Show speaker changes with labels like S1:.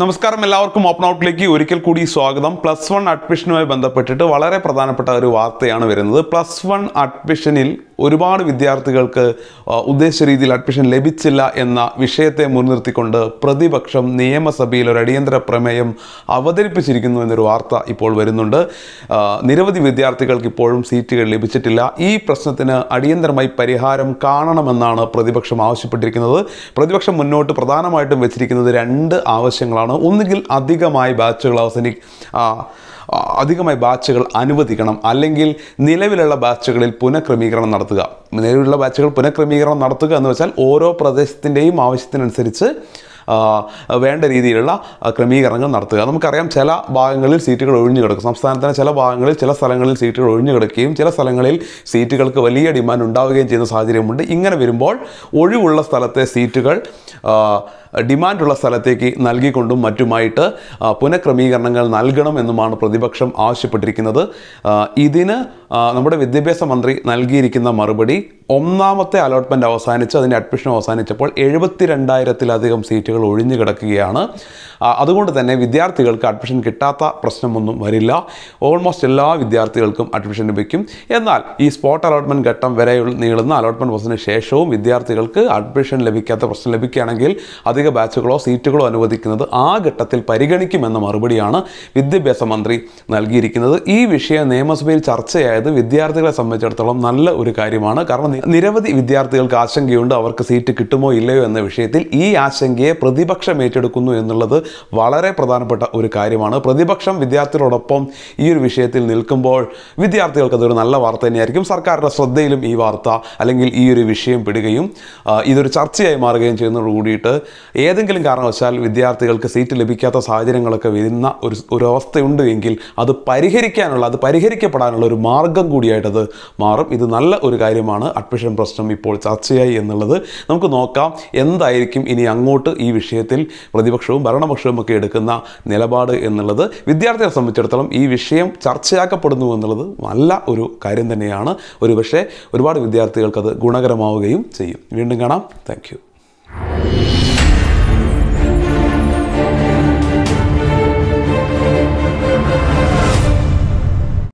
S1: നമസ്കാരം എല്ലാവർക്കും ഓപ്പൺ ഔട്ടിലേക്ക് ഒരിക്കൽ കൂടി സ്വാഗതം പ്ലസ് വൺ അഡ്മിഷനുമായി ബന്ധപ്പെട്ടിട്ട് വളരെ പ്രധാനപ്പെട്ട ഒരു വാർത്തയാണ് വരുന്നത് പ്ലസ് വൺ അഡ്മിഷനിൽ ഒരുപാട് വിദ്യാർത്ഥികൾക്ക് ഉദ്ദേശ രീതിയിൽ അഡ്മിഷൻ ലഭിച്ചില്ല എന്ന വിഷയത്തെ മുൻനിർത്തിക്കൊണ്ട് പ്രതിപക്ഷം നിയമസഭയിൽ ഒരു അടിയന്തര പ്രമേയം അവതരിപ്പിച്ചിരിക്കുന്നു എന്നൊരു വാർത്ത ഇപ്പോൾ വരുന്നുണ്ട് നിരവധി വിദ്യാർത്ഥികൾക്ക് ഇപ്പോഴും സീറ്റുകൾ ലഭിച്ചിട്ടില്ല ഈ പ്രശ്നത്തിന് അടിയന്തരമായി പരിഹാരം കാണണമെന്നാണ് പ്രതിപക്ഷം ആവശ്യപ്പെട്ടിരിക്കുന്നത് പ്രതിപക്ഷം മുന്നോട്ട് പ്രധാനമായിട്ടും വെച്ചിരിക്കുന്നത് രണ്ട് ആവശ്യങ്ങളാണ് ഒന്നുകിൽ അധികമായി ബാച്ചുകൾ അവസാനി അധികമായി ബാച്ചുകൾ അനുവദിക്കണം അല്ലെങ്കിൽ നിലവിലുള്ള ബാച്ചുകളിൽ പുനഃക്രമീകരണം നടത്തുക നിലവിലുള്ള ബാച്ചുകൾ പുനഃക്രമീകരണം നടത്തുക എന്ന് വെച്ചാൽ ഓരോ പ്രദേശത്തിൻ്റെയും ആവശ്യത്തിനനുസരിച്ച് വേണ്ട രീതിയിലുള്ള ക്രമീകരണങ്ങൾ നടത്തുക നമുക്കറിയാം ചില ഭാഗങ്ങളിൽ സീറ്റുകൾ ഒഴിഞ്ഞു കിടക്കും സംസ്ഥാനത്തിന് ചില ഭാഗങ്ങളിൽ ചില സ്ഥലങ്ങളിൽ സീറ്റുകൾ ഒഴിഞ്ഞു കിടക്കുകയും ചില സ്ഥലങ്ങളിൽ സീറ്റുകൾക്ക് വലിയ ഡിമാൻഡ് ഉണ്ടാവുകയും ചെയ്യുന്ന സാഹചര്യമുണ്ട് ഇങ്ങനെ വരുമ്പോൾ ഒഴിവുള്ള സ്ഥലത്തെ സീറ്റുകൾ ഡിമാൻഡുള്ള സ്ഥലത്തേക്ക് നൽകിക്കൊണ്ടും മറ്റുമായിട്ട് പുനഃക്രമീകരണങ്ങൾ നൽകണം എന്നുമാണ് പ്രതിപക്ഷം ആവശ്യപ്പെട്ടിരിക്കുന്നത് ഇതിന് നമ്മുടെ വിദ്യാഭ്യാസ മന്ത്രി നൽകിയിരിക്കുന്ന മറുപടി ഒന്നാമത്തെ അലോട്ട്മെൻ്റ് അവസാനിച്ച് അതിൻ്റെ അഡ്മിഷൻ അവസാനിച്ചപ്പോൾ എഴുപത്തി രണ്ടായിരത്തിലധികം സീറ്റുകൾ ഒഴിഞ്ഞു കിടക്കുകയാണ് അതുകൊണ്ട് തന്നെ വിദ്യാർത്ഥികൾക്ക് അഡ്മിഷൻ കിട്ടാത്ത പ്രശ്നമൊന്നും വരില്ല ഓൾമോസ്റ്റ് എല്ലാ വിദ്യാർത്ഥികൾക്കും അഡ്മിഷൻ ലഭിക്കും എന്നാൽ ഈ സ്പോട്ട് അലോട്ട്മെൻറ്റ് ഘട്ടം വരെ നീളുന്ന അലോട്ട്മെൻറ്റ് പ്രോസസ്സിന് ശേഷവും വിദ്യാർത്ഥികൾക്ക് അഡ്മിഷൻ ലഭിക്കാത്ത പ്രശ്നം ലഭിക്കുകയാണെങ്കിൽ അത് അധിക ബാച്ചുകളോ സീറ്റുകളോ അനുവദിക്കുന്നത് ആ ഘട്ടത്തിൽ പരിഗണിക്കുമെന്ന മറുപടിയാണ് വിദ്യാഭ്യാസ മന്ത്രി നൽകിയിരിക്കുന്നത് ഈ വിഷയം നിയമസഭയിൽ ചർച്ചയായത് വിദ്യാർത്ഥികളെ സംബന്ധിച്ചിടത്തോളം നല്ല ഒരു കാര്യമാണ് കാരണം നിരവധി വിദ്യാർത്ഥികൾക്ക് ആശങ്കയുണ്ട് അവർക്ക് സീറ്റ് കിട്ടുമോ ഇല്ലയോ എന്ന വിഷയത്തിൽ ഈ ആശങ്കയെ പ്രതിപക്ഷം ഏറ്റെടുക്കുന്നു എന്നുള്ളത് വളരെ പ്രധാനപ്പെട്ട ഒരു കാര്യമാണ് പ്രതിപക്ഷം വിദ്യാർത്ഥികളോടൊപ്പം ഈ ഒരു വിഷയത്തിൽ നിൽക്കുമ്പോൾ വിദ്യാർത്ഥികൾക്ക് അതൊരു നല്ല വാർത്ത തന്നെയായിരിക്കും സർക്കാരിൻ്റെ ശ്രദ്ധയിലും ഈ വാർത്ത അല്ലെങ്കിൽ ഈ ഒരു വിഷയം പിടുകയും ഇതൊരു ചർച്ചയായി മാറുകയും ചെയ്യുന്നതോടുകൂടിയിട്ട് ഏതെങ്കിലും കാരണവശാൽ വിദ്യാർത്ഥികൾക്ക് സീറ്റ് ലഭിക്കാത്ത സാഹചര്യങ്ങളൊക്കെ വരുന്ന ഒരു ഒരു അവസ്ഥയുണ്ട് എങ്കിൽ അത് പരിഹരിക്കാനുള്ള അത് പരിഹരിക്കപ്പെടാനുള്ള ഒരു മാർഗം കൂടിയായിട്ടത് മാറും ഇത് നല്ല ഒരു കാര്യമാണ് അഡ്മിഷൻ പ്രശ്നം ഇപ്പോൾ ചർച്ചയായി എന്നുള്ളത് നമുക്ക് നോക്കാം എന്തായിരിക്കും ഇനി അങ്ങോട്ട് ഈ വിഷയത്തിൽ പ്രതിപക്ഷവും ഭരണപക്ഷവും ഒക്കെ എടുക്കുന്ന നിലപാട് എന്നുള്ളത് വിദ്യാർത്ഥികളെ സംബന്ധിച്ചിടത്തോളം ഈ വിഷയം ചർച്ചയാക്കപ്പെടുന്നു എന്നുള്ളത് നല്ല ഒരു കാര്യം തന്നെയാണ് ഒരു പക്ഷേ ഒരുപാട് വിദ്യാർത്ഥികൾക്കത് ഗുണകരമാവുകയും ചെയ്യും വീണ്ടും കാണാം താങ്ക്